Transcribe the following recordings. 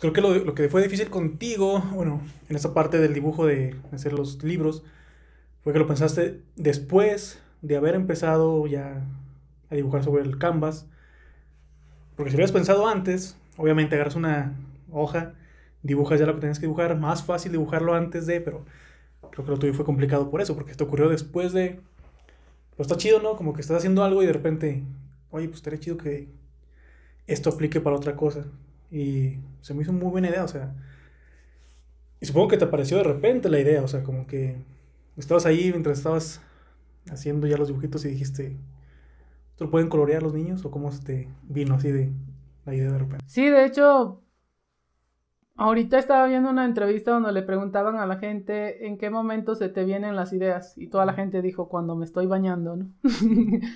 Pues creo que lo, que fue difícil contigo, bueno, en esa parte del dibujo de, hacer los libros, fue que lo pensaste después de haber empezado ya a dibujar sobre el canvas. Porque si lo hubieras pensado antes, obviamente agarras una hoja, dibujas ya lo que tenías que dibujar, más fácil dibujarlo antes de, pero creo que lo tuyo fue complicado por eso, porque te ocurrió después de... Pues está chido, ¿no? Como que estás haciendo algo y de repente, oye, pues estaría chido que esto aplique para otra cosa. Y se me hizo muy buena idea, o sea. Y supongo que te apareció de repente la idea, o sea, como que estabas ahí mientras estabas haciendo ya los dibujitos y dijiste, ¿lo pueden colorear los niños? ¿O cómo se te vino así de la idea de repente? Sí, de hecho, ahorita estaba viendo una entrevista donde le preguntaban a la gente en qué momento se te vienen las ideas y toda la gente dijo cuando me estoy bañando, ¿no?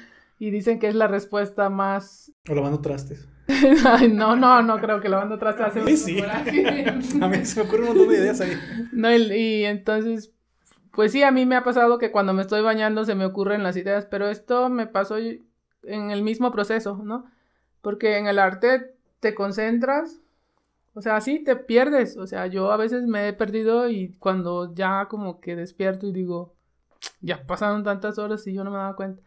y dicen que es la respuesta más... O lavando trastes. no, no, no creo que lavando trastes hace mí sí. a mí se me ocurren un montón de ideas ahí. y, y entonces, pues sí, a mí me ha pasado que cuando me estoy bañando se me ocurren las ideas, pero esto me pasó en el mismo proceso, ¿no? Porque en el arte te concentras, o sea, sí, te pierdes, o sea, yo a veces me he perdido y cuando ya como que despierto y digo, ya pasaron tantas horas y yo no me daba cuenta.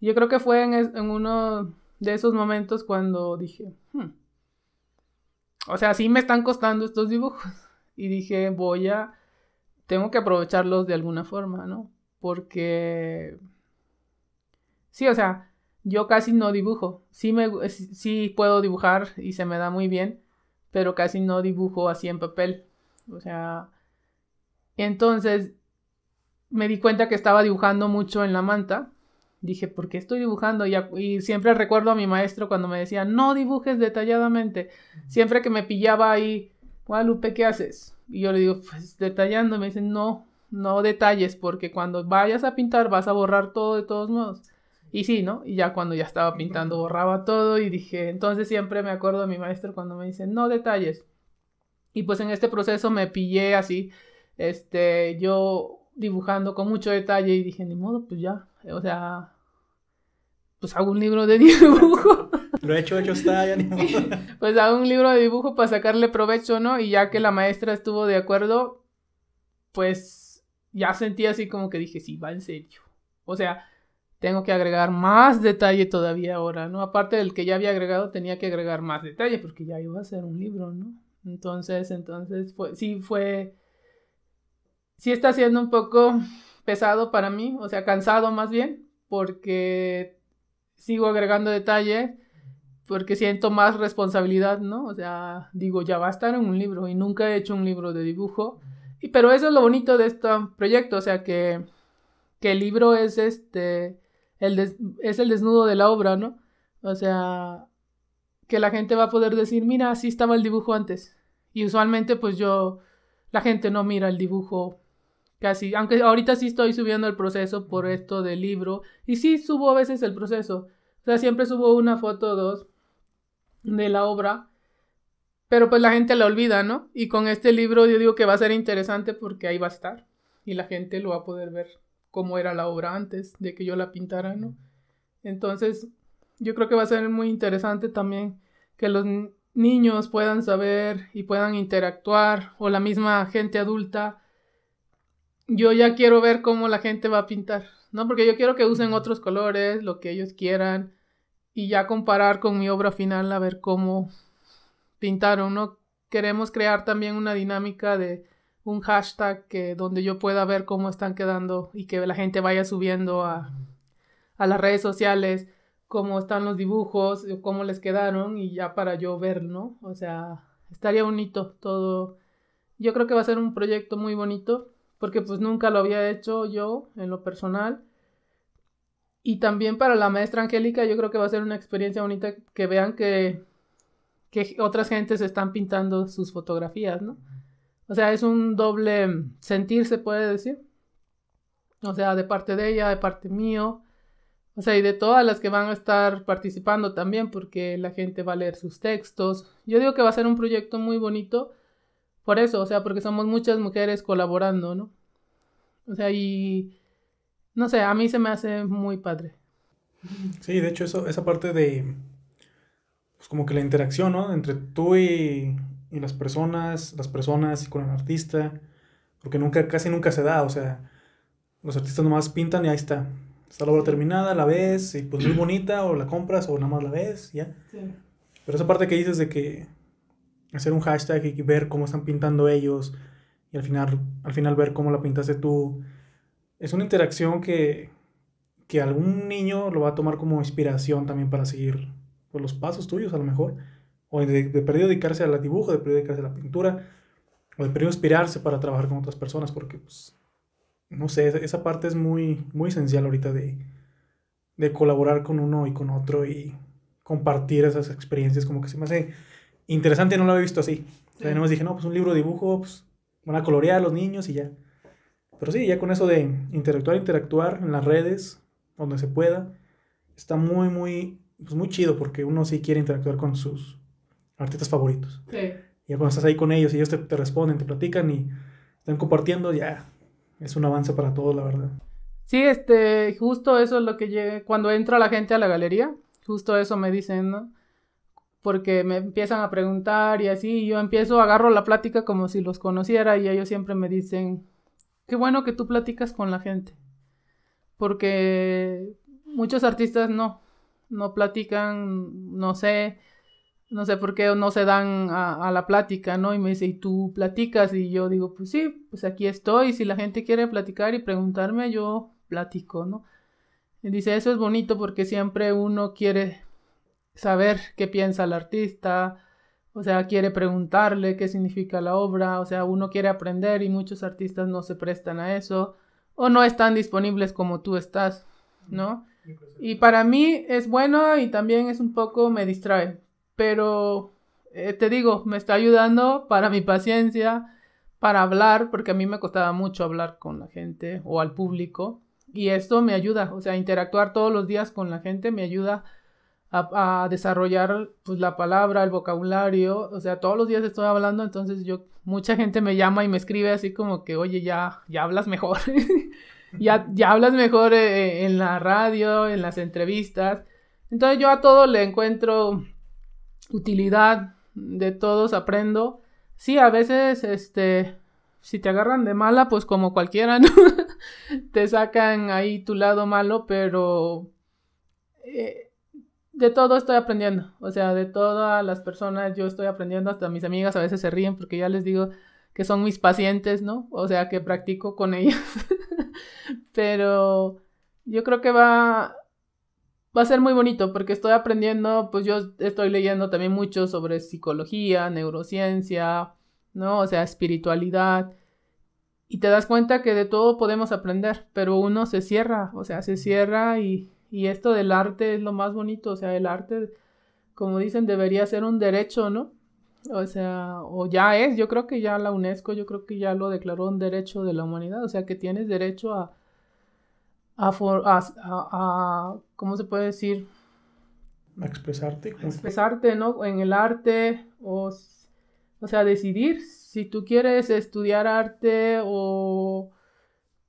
Yo creo que fue en, uno de esos momentos cuando dije, hmm". o sea, sí me están costando estos dibujos. Y dije, voy a, tengo que aprovecharlos de alguna forma, ¿no? Porque, sí, o sea, yo casi no dibujo. Sí, me, sí puedo dibujar y se me da muy bien, pero casi no dibujo así en papel. O sea, entonces me di cuenta que estaba dibujando mucho en la manta dije, ¿por estoy dibujando? Y, siempre recuerdo a mi maestro cuando me decía, no dibujes detalladamente. Siempre que me pillaba ahí, Guadalupe, ¿qué haces? Y yo le digo, pues detallando. me dice, no, no detalles, porque cuando vayas a pintar vas a borrar todo de todos modos. Y sí, ¿no? Y ya cuando ya estaba pintando borraba todo y dije, entonces siempre me acuerdo a mi maestro cuando me dice, no detalles. Y pues en este proceso me pillé así, este, yo dibujando con mucho detalle y dije, ni modo, pues ya, eh, o sea, pues hago un libro de dibujo. Lo he hecho, hecho está, ya ni modo. Pues hago un libro de dibujo para sacarle provecho, ¿no? Y ya que la maestra estuvo de acuerdo, pues ya sentí así como que dije, sí, va en serio. O sea, tengo que agregar más detalle todavía ahora, ¿no? Aparte del que ya había agregado, tenía que agregar más detalle porque ya iba a ser un libro, ¿no? Entonces, entonces, fue, sí fue sí está siendo un poco pesado para mí, o sea, cansado más bien, porque sigo agregando detalles, porque siento más responsabilidad, ¿no? O sea, digo, ya va a estar en un libro y nunca he hecho un libro de dibujo. Y, pero eso es lo bonito de este proyecto, o sea, que, que el libro es este, el es el desnudo de la obra, ¿no? O sea, que la gente va a poder decir, mira, así estaba el dibujo antes. Y usualmente, pues yo, la gente no mira el dibujo casi, aunque ahorita sí estoy subiendo el proceso por esto del libro, y sí subo a veces el proceso, o sea, siempre subo una foto o dos de la obra, pero pues la gente la olvida, ¿no? Y con este libro yo digo que va a ser interesante porque ahí va a estar, y la gente lo va a poder ver cómo era la obra antes de que yo la pintara, ¿no? Entonces, yo creo que va a ser muy interesante también que los niños puedan saber y puedan interactuar, o la misma gente adulta, yo ya quiero ver cómo la gente va a pintar, ¿no? Porque yo quiero que usen otros colores, lo que ellos quieran, y ya comparar con mi obra final a ver cómo pintaron, ¿no? Queremos crear también una dinámica de un hashtag que, donde yo pueda ver cómo están quedando y que la gente vaya subiendo a, a las redes sociales cómo están los dibujos, cómo les quedaron y ya para yo ver, ¿no? O sea, estaría bonito todo. Yo creo que va a ser un proyecto muy bonito porque pues nunca lo había hecho yo en lo personal. Y también para la maestra Angélica yo creo que va a ser una experiencia bonita que vean que, que otras gentes están pintando sus fotografías, ¿no? O sea, es un doble sentir, se puede decir. O sea, de parte de ella, de parte mío. O sea, y de todas las que van a estar participando también, porque la gente va a leer sus textos. Yo digo que va a ser un proyecto muy bonito por eso, o sea, porque somos muchas mujeres colaborando, ¿no? O sea, y no sé, a mí se me hace muy padre. Sí, de hecho, eso, esa parte de, pues como que la interacción, ¿no? Entre tú y, las personas, las personas y con el artista, porque nunca, casi nunca se da, o sea, los artistas nomás pintan y ahí está. Está la obra terminada, la ves, y pues muy bonita, o la compras, o nada más la ves, ya. Pero esa parte que dices de que hacer un hashtag y ver cómo están pintando ellos y al final, al final ver cómo la pintaste tú. Es una interacción que, que algún niño lo va a tomar como inspiración también para seguir pues, los pasos tuyos a lo mejor. O de, de perdido dedicarse al dibujo, de perdido dedicarse a la pintura, o de perdido inspirarse para trabajar con otras personas, porque pues, no sé, esa, parte es muy, muy esencial ahorita de, de colaborar con uno y con otro y compartir esas experiencias, como que se me hace interesante, no lo había visto así. O sea, dije, no, pues un libro de dibujo, pues van a colorear a los niños y ya. Pero sí, ya con eso de interactuar, interactuar en las redes, donde se pueda, está muy, muy, pues muy chido porque uno sí quiere interactuar con sus artistas favoritos. Sí. Ya cuando estás ahí con ellos y ellos te, responden, te platican y están compartiendo, ya es un avance para todos, la verdad. Sí, este, justo eso es lo que llegué, cuando entra la gente a la galería, justo eso me dicen, ¿no? porque me empiezan a preguntar y así, yo empiezo, agarro la plática como si los conociera y ellos siempre me dicen, qué bueno que tú platicas con la gente, porque muchos artistas no, no platican, no sé, no sé por qué no se dan a, la plática, ¿no? Y me dice, ¿y tú platicas? Y yo digo, pues sí, pues aquí estoy, si la gente quiere platicar y preguntarme, yo platico, ¿no? Y dice, eso es bonito porque siempre uno quiere saber qué piensa el artista, o sea, quiere preguntarle qué significa la obra, o sea, uno quiere aprender y muchos artistas no se prestan a eso o no están disponibles como tú estás, ¿no? Pues, y para mí es bueno y también es un poco me distrae, pero eh, te digo, me está ayudando para mi paciencia, para hablar, porque a mí me costaba mucho hablar con la gente o al público y esto me ayuda, o sea, interactuar todos los días con la gente me ayuda a, desarrollar pues la palabra, el vocabulario, o sea, todos los días estoy hablando, entonces yo, mucha gente me llama y me escribe así como que, oye, ya, ya hablas mejor, ya, ya hablas mejor eh, eh, en la radio, en las entrevistas, entonces yo a todo le encuentro utilidad, de todos aprendo, sí, a veces, este, si te agarran de mala, pues como cualquiera, te sacan ahí tu lado malo, pero... Eh, de todo estoy aprendiendo. O sea, de todas las personas yo estoy aprendiendo. Hasta mis amigas a veces se ríen porque ya les digo que son mis pacientes, ¿no? O sea, que practico con ellas. Pero yo creo que va, va a ser muy bonito porque estoy aprendiendo, pues yo estoy leyendo también mucho sobre psicología, neurociencia, ¿no? O sea, espiritualidad. Y te das cuenta que de todo podemos aprender, pero uno se cierra, o sea, se cierra y y esto del arte es lo más bonito, o sea, el arte, como dicen, debería ser un derecho, ¿no? O sea, o ya es, yo creo que ya la UNESCO, yo creo que ya lo declaró un derecho de la humanidad, o sea, que tienes derecho a, a, a, ¿cómo se puede decir? A expresarte. Expresarte, ¿no? En el arte, o, o sea, decidir si tú quieres estudiar arte o...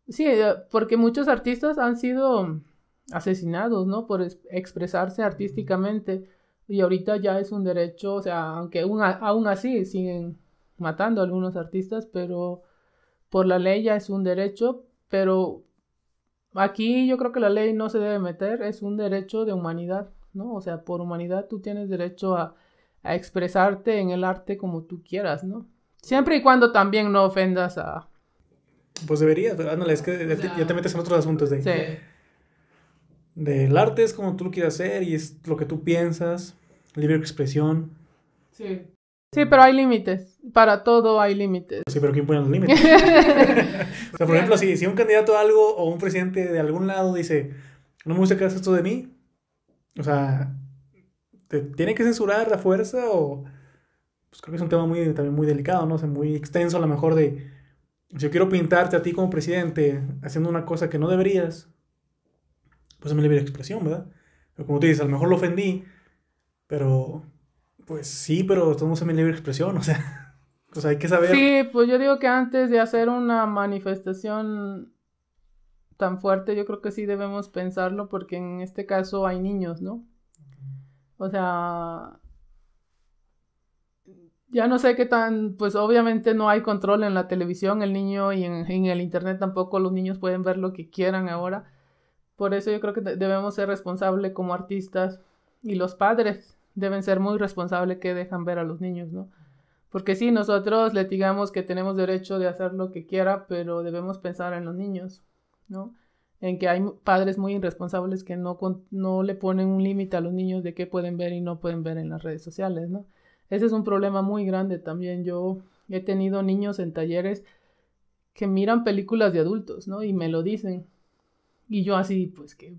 Sí, porque muchos artistas han sido asesinados, ¿no? Por expresarse artísticamente. Y ahorita ya es un derecho, o sea, aunque aún, así siguen matando a algunos artistas, pero por la ley ya es un derecho, pero aquí yo creo que la ley no se debe meter, es un derecho de humanidad, ¿no? O sea, por humanidad tú tienes derecho a, expresarte en el arte como tú quieras, ¿no? Siempre y cuando también no ofendas a... Pues debería es que ya, te metes en otros asuntos de ¿eh? del arte es como tú lo quieras hacer y es lo que tú piensas, libre expresión. Sí. Sí, pero hay límites. Para todo hay límites. Sí, pero ¿quién pone los límites? o sea, por ejemplo, si, si un candidato a algo o un presidente de algún lado dice, no me gusta que hagas esto de mí, o sea, ¿te tiene que censurar la fuerza o...? Pues creo que es un tema muy, también muy delicado, ¿no? O muy extenso a lo mejor de... Si yo quiero pintarte a ti como presidente haciendo una cosa que no deberías, pues es mi libre expresión, ¿verdad? Pero como tú dices, a lo mejor lo ofendí, pero pues sí, pero estamos en mi libre expresión, o sea, o sea, hay que saber. Sí, pues yo digo que antes de hacer una manifestación tan fuerte, yo creo que sí debemos pensarlo porque en este caso hay niños, ¿no? O sea, ya no sé qué tan, pues obviamente no hay control en la televisión, el niño y en, el internet tampoco los niños pueden ver lo que quieran ahora. Por eso yo creo que debemos ser responsables como artistas y los padres deben ser muy responsables que dejan ver a los niños, ¿no? Porque sí, nosotros les digamos que tenemos derecho de hacer lo que quiera, pero debemos pensar en los niños, ¿no? En que hay padres muy irresponsables que no, no le ponen un límite a los niños de qué pueden ver y no pueden ver en las redes sociales, ¿no? Ese es un problema muy grande también. Yo he tenido niños en talleres que miran películas de adultos, ¿no? Y me lo dicen. Y yo así, pues que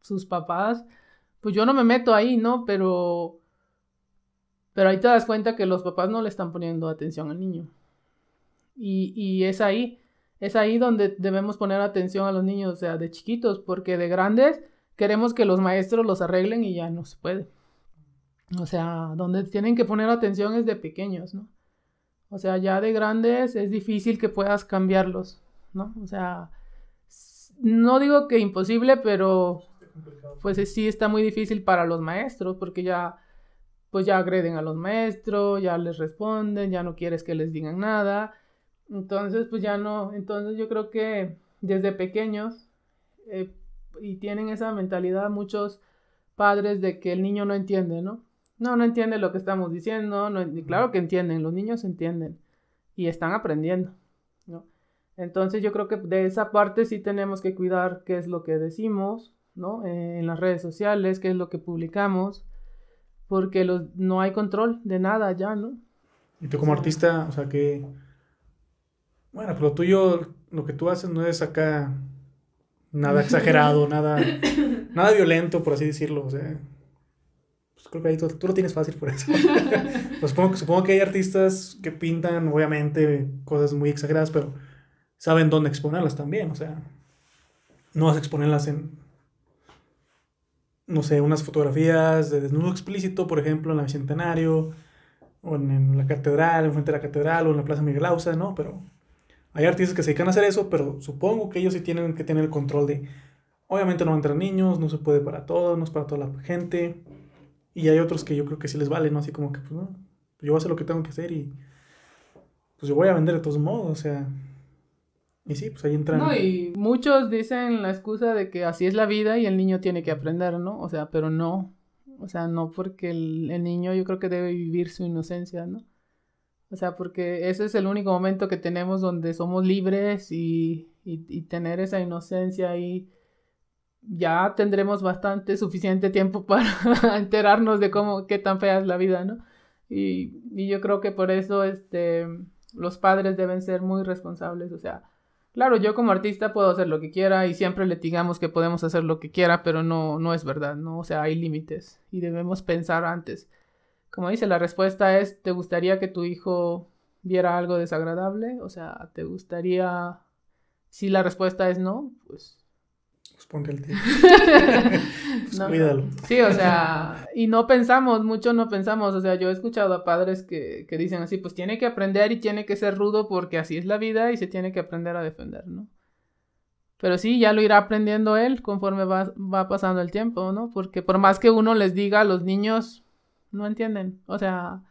sus papás, pues yo no me meto ahí, ¿no? Pero, pero ahí te das cuenta que los papás no le están poniendo atención al niño. Y, y es ahí, es ahí donde debemos poner atención a los niños, o sea, de chiquitos, porque de grandes queremos que los maestros los arreglen y ya no se puede. O sea, donde tienen que poner atención es de pequeños, ¿no? O sea, ya de grandes es difícil que puedas cambiarlos, ¿no? O sea, no digo que imposible, pero pues sí está muy difícil para los maestros porque ya pues ya agreden a los maestros, ya les responden, ya no quieres que les digan nada. Entonces, pues ya no, entonces yo creo que desde pequeños eh, y tienen esa mentalidad muchos padres de que el niño no entiende, ¿no? No, no entiende lo que estamos diciendo, claro que entienden, los niños entienden y están aprendiendo. Entonces yo creo que de esa parte sí tenemos que cuidar qué es lo que decimos, ¿no? Eh, en las redes sociales, qué es lo que publicamos, porque no hay control de nada ya, ¿no? Y tú como artista, o sea que, bueno, pero y yo, lo que tú haces no es acá nada exagerado, nada, nada violento, por así decirlo, o sea, pues creo que ahí tú, lo tienes fácil por eso. Pues supongo que hay artistas que pintan, obviamente, cosas muy exageradas, pero saben dónde exponerlas también, o sea, no vas a exponerlas en, no sé, unas fotografías de desnudo explícito, por ejemplo, en la Bicentenario, o en, la catedral, en enfrente de la catedral, o en la Plaza Miguel Ausa, ¿no? Pero hay artistas que se dedican a hacer eso, pero supongo que ellos sí tienen que tener el control de, obviamente no van entrar niños, no se puede para todos, no es para toda la gente, y hay otros que yo creo que sí les vale, ¿no? Así como que, pues no, yo voy a hacer lo que tengo que hacer y pues yo voy a vender de todos modos, o sea, y sí, pues ahí entran. No, y muchos dicen la excusa de que así es la vida y el niño tiene que aprender, ¿no? O sea, pero no. O sea, no porque el, niño yo creo que debe vivir su inocencia, ¿no? O sea, porque ese es el único momento que tenemos donde somos libres y, tener esa inocencia y Ya tendremos bastante, suficiente tiempo para enterarnos de cómo, qué tan fea es la vida, ¿no? Y, y yo creo que por eso, este, los padres deben ser muy responsables, o sea, Claro, yo como artista puedo hacer lo que quiera y siempre le digamos que podemos hacer lo que quiera, pero no, no es verdad, ¿no? O sea, hay límites y debemos pensar antes. Como dice, la respuesta es, ¿te gustaría que tu hijo viera algo desagradable? O sea, ¿te gustaría... Si la respuesta es no, pues pues cuídalo. Sí, o sea, y no pensamos, mucho no pensamos. O sea, yo he escuchado a padres que, que dicen así, pues tiene que aprender y tiene que ser rudo porque así es la vida y se tiene que aprender a defender, ¿no? Pero sí, ya lo irá aprendiendo él conforme va, va, pasando el tiempo, ¿no? Porque por más que uno les diga a los niños, no entienden. O sea,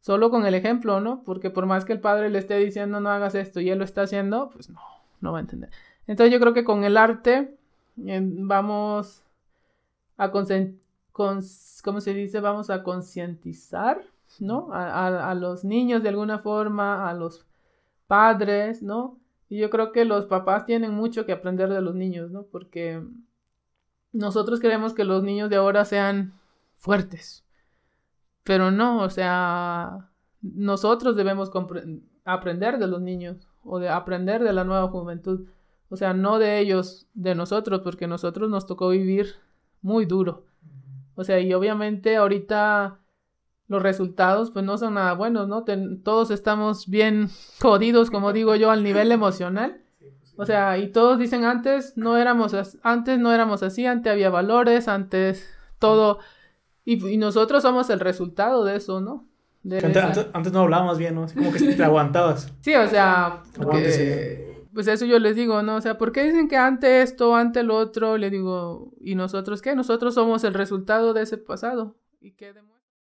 solo con el ejemplo, ¿no? Porque por más que el padre le esté diciendo no hagas esto y él lo está haciendo, pues no, no va a entender. Entonces yo creo que con el arte vamos a ¿cómo se dice? Vamos a concientizar, ¿no? A, a, los niños de alguna forma, a los padres, ¿no? Y yo creo que los papás tienen mucho que aprender de los niños, ¿no? Porque nosotros queremos que los niños de ahora sean fuertes, pero no, o sea, nosotros debemos aprender de los niños o de aprender de la nueva juventud. O sea, no de ellos, de nosotros, porque nosotros nos tocó vivir muy duro. O sea, y obviamente ahorita los resultados pues no son nada buenos, ¿no? todos estamos bien jodidos, como digo yo, al nivel emocional. O sea, y todos dicen antes no éramos antes no éramos así, antes había valores, antes todo y, nosotros somos el resultado de eso, ¿no? antes, no hablábamos bien, ¿no? Como que te aguantabas. Sí, o sea, pues eso yo les digo, ¿no? O sea, ¿por qué dicen que ante esto, ante lo otro? Le digo, ¿y nosotros qué? Nosotros somos el resultado de ese pasado. ¿Y qué